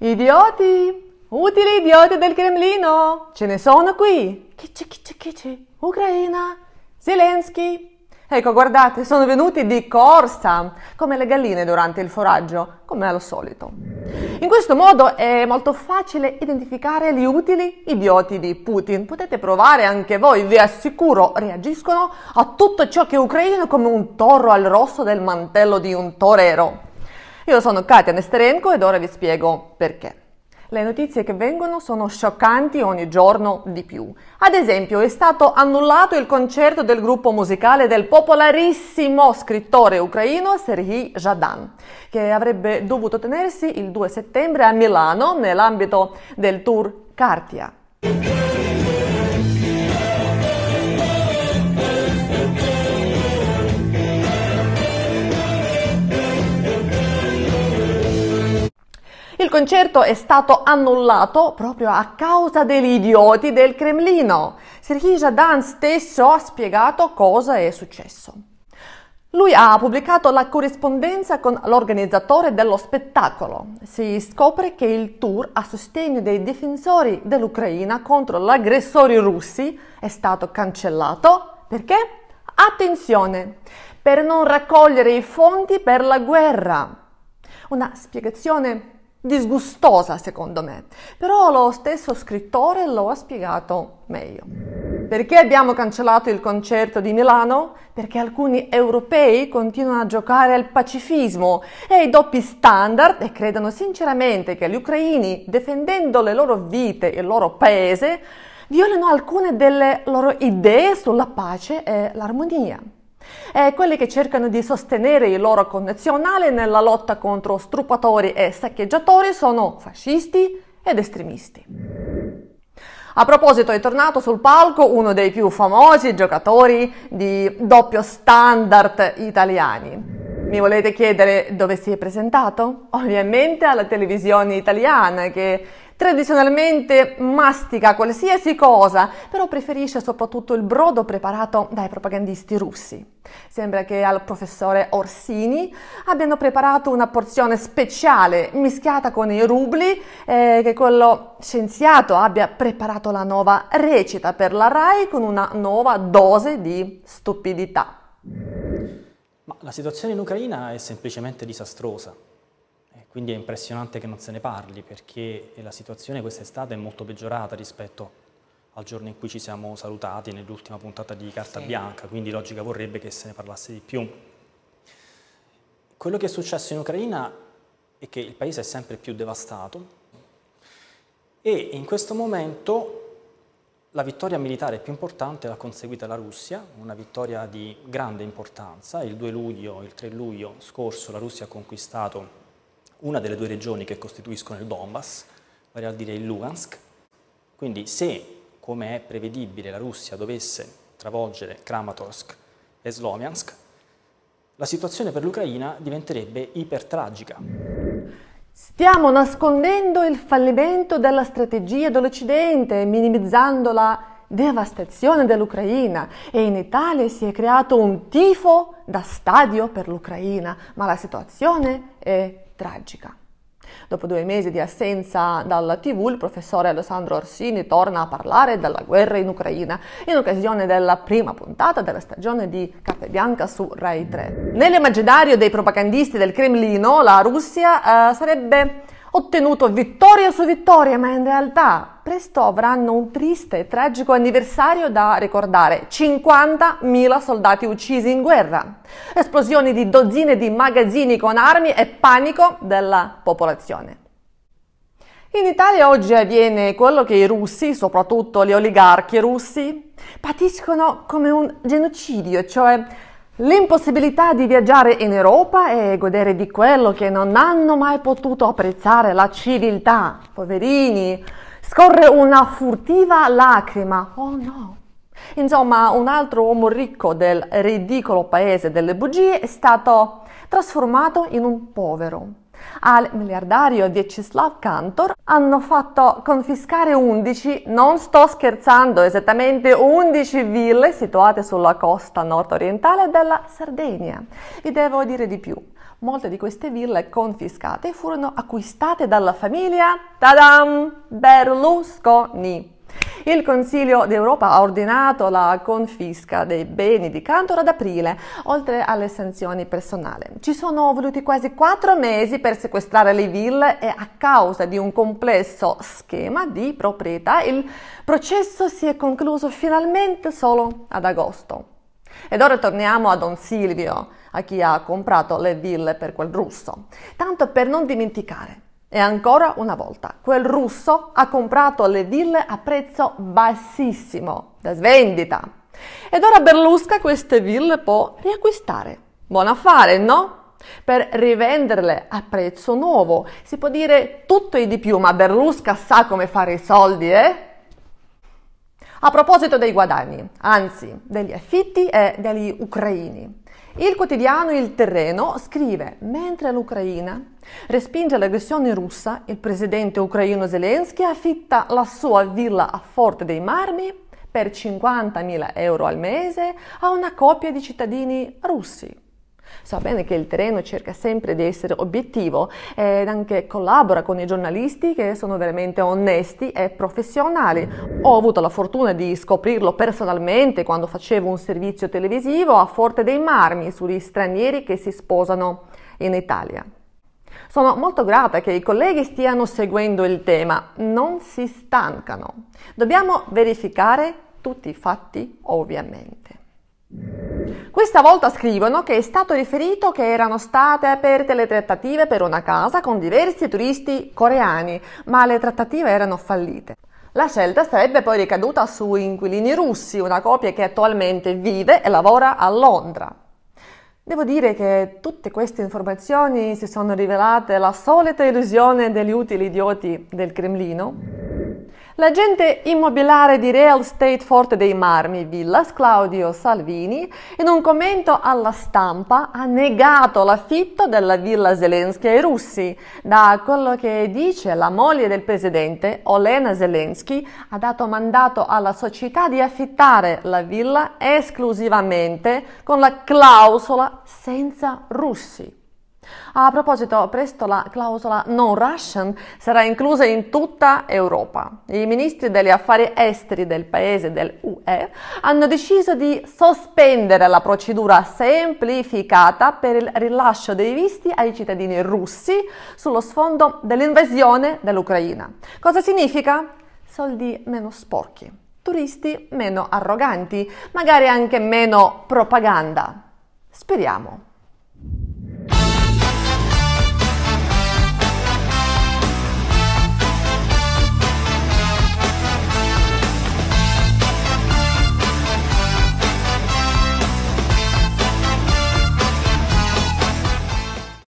Idioti! Utili idioti del Cremlino! Ce ne sono qui! Chici, chici, chici! Ucraina! Zelensky! Ecco, guardate, sono venuti di corsa, come le galline durante il foraggio, come al solito. In questo modo è molto facile identificare gli utili idioti di Putin. Potete provare anche voi, vi assicuro, reagiscono a tutto ciò che è ucraino come un toro al rosso del mantello di un torero. Io sono Katia Nesterenko ed ora vi spiego perché. Le notizie che vengono sono scioccanti ogni giorno di più. Ad esempio, è stato annullato il concerto del gruppo musicale del popolarissimo scrittore ucraino Serhii Jadan, che avrebbe dovuto tenersi il 2 settembre a Milano nell'ambito del tour Cartia. Il concerto è stato annullato proprio a causa degli idioti del Cremlino. Sergei Jadan stesso ha spiegato cosa è successo. Lui ha pubblicato la corrispondenza con l'organizzatore dello spettacolo. Si scopre che il tour a sostegno dei difensori dell'Ucraina contro gli aggressori russi è stato cancellato perché? Attenzione! Per non raccogliere i fondi per la guerra. Una spiegazione disgustosa secondo me, però lo stesso scrittore lo ha spiegato meglio. Perché abbiamo cancellato il concerto di Milano? Perché alcuni europei continuano a giocare al pacifismo e ai doppi standard e credono sinceramente che gli ucraini, difendendo le loro vite e il loro paese, violino alcune delle loro idee sulla pace e l'armonia e quelli che cercano di sostenere il loro connazionale nella lotta contro struppatori e saccheggiatori sono fascisti ed estremisti. A proposito, è tornato sul palco uno dei più famosi giocatori di doppio standard italiani. Mi volete chiedere dove si è presentato? Ovviamente alla televisione italiana che tradizionalmente mastica qualsiasi cosa, però preferisce soprattutto il brodo preparato dai propagandisti russi. Sembra che al professore Orsini abbiano preparato una porzione speciale mischiata con i rubli, eh, che quello scienziato abbia preparato la nuova recita per la RAI con una nuova dose di stupidità. Ma la situazione in Ucraina è semplicemente disastrosa. Quindi è impressionante che non se ne parli perché la situazione quest'estate è molto peggiorata rispetto al giorno in cui ci siamo salutati nell'ultima puntata di Carta sì. Bianca, quindi logica vorrebbe che se ne parlasse di più. Quello che è successo in Ucraina è che il paese è sempre più devastato e in questo momento la vittoria militare più importante l'ha conseguita la Russia, una vittoria di grande importanza. Il 2 luglio, il 3 luglio scorso la Russia ha conquistato una delle due regioni che costituiscono il Donbass, vale a dire il Lugansk. Quindi se, come è prevedibile, la Russia dovesse travolgere Kramatorsk e Sloviansk, la situazione per l'Ucraina diventerebbe ipertragica. Stiamo nascondendo il fallimento della strategia dell'Occidente, minimizzando la devastazione dell'Ucraina e in Italia si è creato un tifo da stadio per l'Ucraina, ma la situazione è tragica. Dopo due mesi di assenza dalla TV, il professore Alessandro Orsini torna a parlare della guerra in Ucraina in occasione della prima puntata della stagione di Capebianca su Rai 3. Nell'immaginario dei propagandisti del Cremlino, la Russia eh, sarebbe ottenuto vittoria su vittoria, ma in realtà presto avranno un triste e tragico anniversario da ricordare. 50.000 soldati uccisi in guerra, esplosioni di dozzine di magazzini con armi e panico della popolazione. In Italia oggi avviene quello che i russi, soprattutto gli oligarchi russi, patiscono come un genocidio, cioè l'impossibilità di viaggiare in Europa e godere di quello che non hanno mai potuto apprezzare, la civiltà. Poverini, Scorre una furtiva lacrima. Oh no! Insomma, un altro uomo ricco del ridicolo paese delle bugie è stato trasformato in un povero al miliardario Vyacheslav Kantor hanno fatto confiscare 11, non sto scherzando, esattamente 11 ville situate sulla costa nord-orientale della Sardegna. E devo dire di più. Molte di queste ville confiscate furono acquistate dalla famiglia tadam, Berlusconi. Il Consiglio d'Europa ha ordinato la confisca dei beni di Cantor ad aprile, oltre alle sanzioni personali. Ci sono voluti quasi quattro mesi per sequestrare le ville e a causa di un complesso schema di proprietà il processo si è concluso finalmente solo ad agosto. Ed ora torniamo a Don Silvio, a chi ha comprato le ville per quel russo. Tanto per non dimenticare, e ancora una volta, quel russo ha comprato le ville a prezzo bassissimo, da svendita. Ed ora Berlusca queste ville può riacquistare. Buon affare, no? Per rivenderle a prezzo nuovo. Si può dire tutto e di più, ma Berlusca sa come fare i soldi, eh? A proposito dei guadagni, anzi degli affitti e degli ucraini, il quotidiano Il Terreno scrive, mentre l'Ucraina respinge l'aggressione russa, il presidente ucraino Zelensky affitta la sua villa a Forte dei Marmi per 50.000 euro al mese a una coppia di cittadini russi. So bene che il terreno cerca sempre di essere obiettivo ed anche collabora con i giornalisti che sono veramente onesti e professionali. Ho avuto la fortuna di scoprirlo personalmente quando facevo un servizio televisivo a Forte dei Marmi sugli stranieri che si sposano in Italia. Sono molto grata che i colleghi stiano seguendo il tema, non si stancano. Dobbiamo verificare tutti i fatti, ovviamente. Questa volta scrivono che è stato riferito che erano state aperte le trattative per una casa con diversi turisti coreani, ma le trattative erano fallite. La scelta sarebbe poi ricaduta su inquilini russi, una coppia che attualmente vive e lavora a Londra. Devo dire che tutte queste informazioni si sono rivelate la solita illusione degli utili idioti del Cremlino, L'agente immobiliare di Real Estate Forte dei Marmi Villas, Claudio Salvini, in un commento alla stampa ha negato l'affitto della villa Zelensky ai russi. Da quello che dice la moglie del presidente, Olena Zelensky, ha dato mandato alla società di affittare la villa esclusivamente con la clausola senza russi. A proposito, presto la clausola non Russian sarà inclusa in tutta Europa. I ministri degli affari esteri del paese dell'UE hanno deciso di sospendere la procedura semplificata per il rilascio dei visti ai cittadini russi sullo sfondo dell'invasione dell'Ucraina. Cosa significa? Soldi meno sporchi, turisti meno arroganti, magari anche meno propaganda. Speriamo.